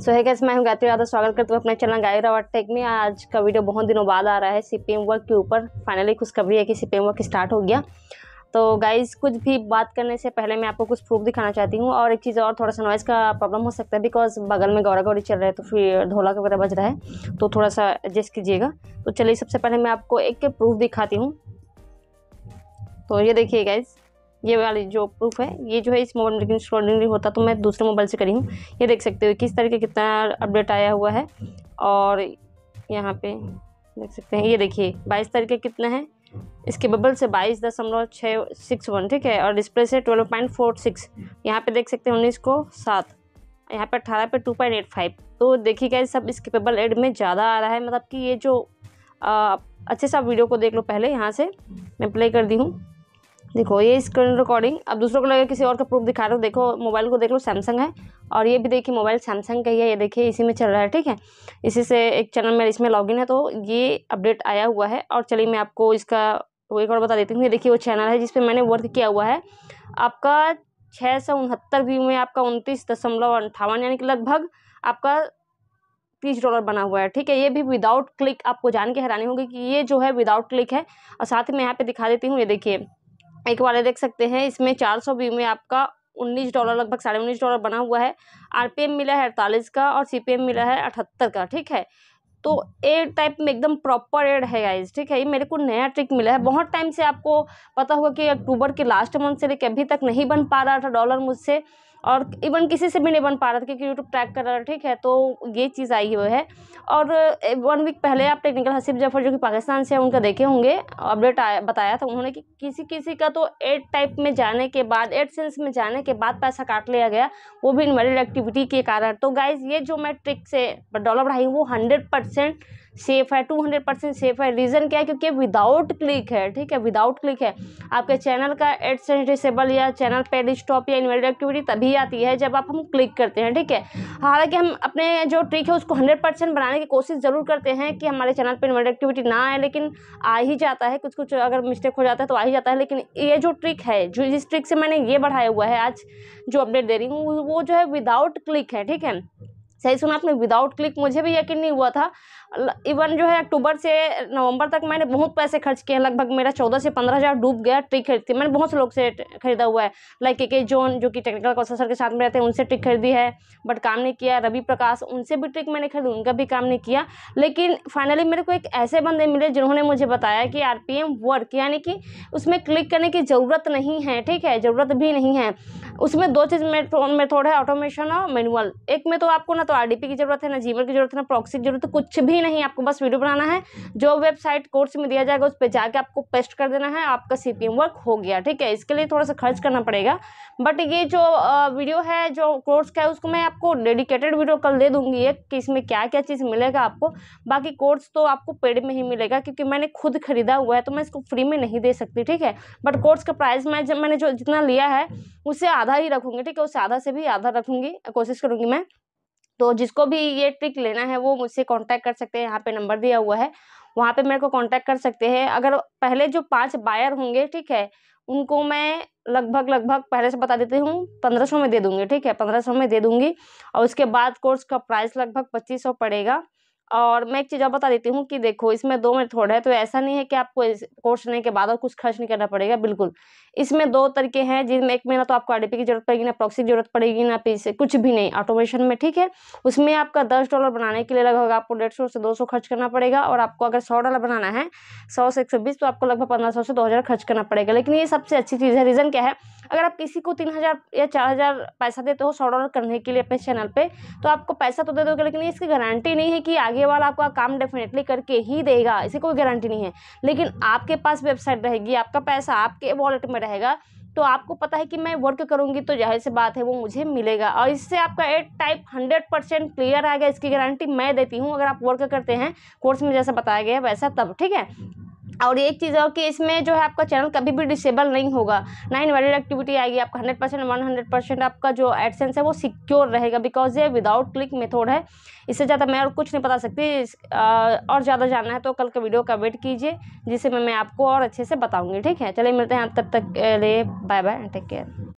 सो है कैसे मैं हूँ गायत्री यादव स्वागत करती हूँ अपने चैनल गाय रावत टेक में आज का वीडियो बहुत दिनों बाद आ रहा है सी पी एम वर्क के ऊपर फाइनली खबरी है कि C P M work start हो गया तो गाइज कुछ भी बात करने से पहले मैं आपको कुछ प्रूफ दिखाना चाहती हूँ और एक चीज़ और थोड़ा सा नॉइज़ का प्रॉब्लम हो सकता है बिकॉज बगल में गौरा गौरी चल रहा है तो फिर ढोला वगैरह बज रहा है तो थोड़ा सा एडजस्ट कीजिएगा तो चलिए सबसे पहले मैं आपको एक प्रूफ दिखाती हूँ तो ये देखिए गाइज़ ये वाली जो प्रूफ है ये जो है इस मोबाइल में लेकिन स्क्रोलिंग नहीं होता तो मैं दूसरे मोबाइल से करी हूँ ये देख सकते हो किस तरीके कितना अपडेट आया हुआ है और यहाँ पे देख सकते हैं ये देखिए बाईस तारीख कितना है इसके बबल से बाईस दशमलव छः सिक्स वन ठीक है और डिस्प्ले से ट्वेल्व पॉइंट फोर सिक्स यहाँ पर देख सकते हैं उन्नीस को सात यहाँ पर अठारह पे टू पॉइंट एट फाइव तो देखिएगा सब स्किपेबल एड में ज़्यादा आ रहा है मतलब कि ये जो आ, अच्छे सा वीडियो को देख लो पहले यहाँ से मैं प्ले कर दी हूँ देखो ये स्क्रीन रिकॉर्डिंग अब दूसरों को लगे किसी और का प्रूफ दिखा रहे हो देखो मोबाइल को देख लो सैमसंग है और ये भी देखिए मोबाइल सैमसंग का ही है ये देखिए इसी में चल रहा है ठीक है इसी से एक चैनल मेरे इसमें लॉगिन है तो ये अपडेट आया हुआ है और चलिए मैं आपको इसका एक और बता देती हूँ ये देखिए वो चैनल है जिसपे मैंने वर्क किया हुआ है आपका छः सौ उनहत्तर व्यू में आपका उनतीस दशमलव अंठावन यानी कि लगभग आपका तीस डॉलर बना हुआ है ठीक है ये भी विदाउट क्लिक आपको जान के हैरानी होगी कि ये जो है विदाउट क्लिक है और साथ ही मैं यहाँ पे दिखा देती हूँ ये देखिए एक वाले देख सकते हैं इसमें चार सौ बी में आपका उन्नीस डॉलर लगभग साढ़े उन्नीस डॉलर बना हुआ है आरपीएम मिला है अड़तालीस का और सीपीएम मिला है अठहत्तर का ठीक है तो ए टाइप में एकदम प्रॉपर एड है गाइज ठीक है ये मेरे को नया ट्रिक मिला है बहुत टाइम से आपको पता होगा कि अक्टूबर के लास्ट मंथ से लेकर अभी तक नहीं बन पा रहा था डॉलर मुझसे और इवन किसी से भी नहीं बन पा रहा था क्योंकि यूट्यूब ट्रैक कर रहा था ठीक है तो ये चीज़ आई हुई है और वन वीक पहले आप टेक्निकल हसीब जफर जो कि पाकिस्तान से उनका देखे होंगे अपडेट बताया था उन्होंने कि किसी किसी का तो एड टाइप में जाने के बाद एड सेंस में जाने के बाद पैसा काट लिया गया वो भी इन्वेटेड एक्टिविटी के कारण तो गाइज ये जो मैं ट्रिक से डॉलर बढ़ाई वो हंड्रेड परसेंट सेफ है टू हंड्रेड परसेंट सेफ है रीज़न क्या है क्योंकि विदाउट क्लिक है ठीक है विदाउट क्लिक है आपके चैनल का एडसेंस डिसेबल या चैनल पेड स्टॉप या इन्वेटर एक्टिविटी तभी आती है जब आप हम क्लिक करते हैं ठीक है हालांकि हम अपने जो ट्रिक है उसको हंड्रेड परसेंट बनाने की कोशिश ज़रूर करते हैं कि हमारे चैनल पर इन्वेटर एक्टिविटी ना आए लेकिन आ ही जाता है कुछ कुछ अगर मिस्टेक हो जाता है तो आ ही जाता है लेकिन ये जो ट्रिक है जो जिस ट्रिक से मैंने ये बढ़ाया हुआ है आज जो अपडेट दे रही हूँ वो जो है विदाउट क्लिक है ठीक है सही सुना आपने विदाउट क्लिक मुझे भी यकीन नहीं हुआ था इवन जो है अक्टूबर से नवंबर तक मैंने बहुत पैसे खर्च किए हैं लगभग मेरा चौदह से पंद्रह हज़ार डूब गया ट्रिक खरीदती मैंने बहुत से लोग से खरीदा हुआ है लाइक के के जोन जो कि टेक्निकल प्रोसेसर के साथ में रहते हैं उनसे ट्रिक खरीदी है बट काम नहीं किया रवि प्रकाश उनसे भी ट्रिक मैंने खरीदी उनका भी काम नहीं किया लेकिन फाइनली मेरे को एक ऐसे बंदे मिले जिन्होंने मुझे बताया कि आर वर्क यानी कि उसमें क्लिक करने की ज़रूरत नहीं है ठीक है ज़रूरत भी नहीं है उसमें दो चीज़ मेथड तो है ऑटोमेशन और मैनुअल एक में तो आपको ना तो आर की जरूरत है ना जीमेल की जरूरत है ना प्रॉक्सी की जरूरत है कुछ भी नहीं आपको बस वीडियो बनाना है जो वेबसाइट कोर्स में दिया जाएगा उस पर जाके आपको पेस्ट कर देना है आपका सी वर्क हो गया ठीक है इसके लिए थोड़ा सा खर्च करना पड़ेगा बट ये जो वीडियो है जो कोर्स का है उसको मैं आपको डेडिकेटेड वीडियो कल दे दूंगी एक कि इसमें क्या क्या चीज़ मिलेगा आपको बाकी कोर्स तो आपको पेड में ही मिलेगा क्योंकि मैंने खुद खरीदा हुआ है तो मैं इसको फ्री में नहीं दे सकती ठीक है बट कोर्स का प्राइस मैं जब मैंने जो जितना लिया है उसे आधा ही रखूंगी ठीक है उससे आधा से भी आधा रखूंगी कोशिश करूंगी मैं तो जिसको भी ये ट्रिक लेना है वो मुझसे कांटेक्ट कर सकते हैं यहाँ पे नंबर दिया हुआ है वहाँ पे मेरे को कांटेक्ट कर सकते हैं अगर पहले जो पांच बायर होंगे ठीक है उनको मैं लगभग लगभग पहले से बता देती हूँ पंद्रह सौ में दे दूँगी ठीक है पंद्रह सौ में दे दूंगी और उसके बाद कोर्स का प्राइस लगभग पच्चीस सौ पड़ेगा और मैं एक चीज़ और बता देती हूँ कि देखो इसमें दो मेथड है तो ऐसा नहीं है कि आपको कोर्स लेने के बाद और कुछ खर्च नहीं करना पड़ेगा बिल्कुल इसमें दो तरीके हैं जिनमें एक महीना तो आपको आर की जरूरत पड़ेगी ना प्रॉक्सी की जरूरत पड़ेगी ना पी कुछ भी नहीं ऑटोमेशन में ठीक है उसमें आपका दस डॉलर बनाने के लिए लगभग आपको डेढ़ सौ से दो सौ खर्च करना पड़ेगा और आपको अगर सौ डॉलर बनाना है सौ से एक सौ बीस तो आपको लगभग पंद्रह सौ से दो हज़ार खर्च करना पड़ेगा लेकिन ये सबसे अच्छी चीज़ है रीज़न क्या है अगर आप किसी को तीन हज़ार या चार हज़ार पैसा देते हो शॉर्ट ऑर्डर करने के लिए अपने चैनल पे तो आपको पैसा तो दे दोगे लेकिन इसकी गारंटी नहीं है कि आगे वाला आपका काम डेफिनेटली करके ही देगा इसे कोई गारंटी नहीं है लेकिन आपके पास वेबसाइट रहेगी आपका पैसा आपके वॉलेट में रहेगा तो आपको पता है कि मैं वर्क करूँगी तो जाहिर सी बात है वो मुझे मिलेगा और इससे आपका ad type hundred percent clear आएगा इसकी गारंटी मैं देती हूँ अगर आप वर्क करते हैं कोर्स में जैसा बताया गया है वैसा तब ठीक है और एक चीज़ और कि इसमें जो है आपका चैनल कभी भी डिसेबल नहीं होगा ना इन्वेडेड एक्टिविटी आएगी आपका hundred percent one hundred percent आपका जो एडसेंस है वो सिक्योर रहेगा बिकॉज ये विदाउट क्लिक मेथड है इससे ज़्यादा मैं और कुछ नहीं बता सकती और ज़्यादा जानना है तो कल के वीडियो का वेट कीजिए जिससे मैं, मैं आपको और अच्छे से बताऊँगी ठीक है चलिए मिलते हैं आप तब तक ले बाय बाय टेक केयर